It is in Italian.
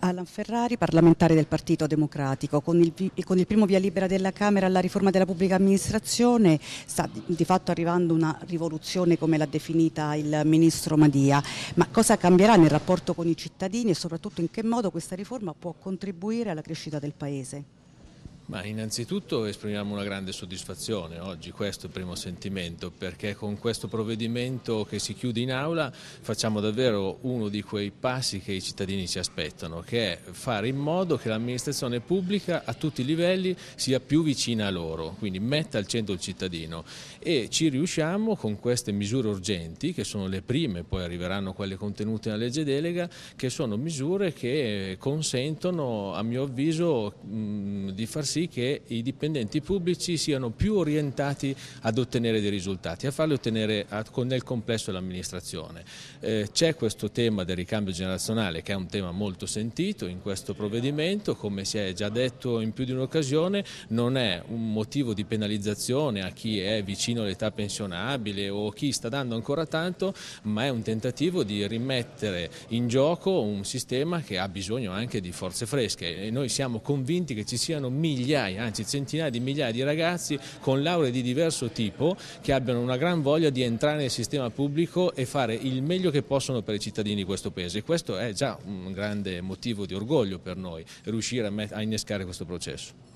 Alan Ferrari, parlamentare del Partito Democratico. Con il, con il, primo via libera della Camera alla riforma della pubblica amministrazione sta di fatto arrivando una rivoluzione come l'ha definita il ministro Madia. Ma cosa cambierà nel rapporto con i cittadini e soprattutto in che modo questa riforma può contribuire alla crescita del Paese? Ma innanzitutto esprimiamo una grande soddisfazione, oggi questo è il primo sentimento, perché con questo provvedimento che si chiude in aula facciamo davvero uno di quei passi che i cittadini si aspettano, che è fare in modo che l'amministrazione pubblica a tutti i livelli sia più vicina a loro, quindi metta al centro il cittadino e ci riusciamo con queste misure urgenti, che sono le prime, poi arriveranno quelle contenute nella legge delega, che sono misure che consentono a mio avviso di far sì sì che i dipendenti pubblici siano più orientati ad ottenere dei risultati, a farli ottenere nel complesso dell'amministrazione. Eh, c'è questo tema del ricambio generazionale che è un tema molto sentito in questo provvedimento, come si è già detto in più di un'occasione, non è un motivo di penalizzazione a chi è vicino all'età pensionabile o chi sta dando ancora tanto, ma è un tentativo di rimettere in gioco un sistema che ha bisogno anche di forze fresche e noi siamo convinti che ci siano migliaia migliaia, anzi centinaia di migliaia di ragazzi con lauree di diverso tipo che abbiano una gran voglia di entrare nel sistema pubblico e fare il meglio che possono per i cittadini di questo paese. E questo è già un grande motivo di orgoglio per noi, riuscire a innescare questo processo.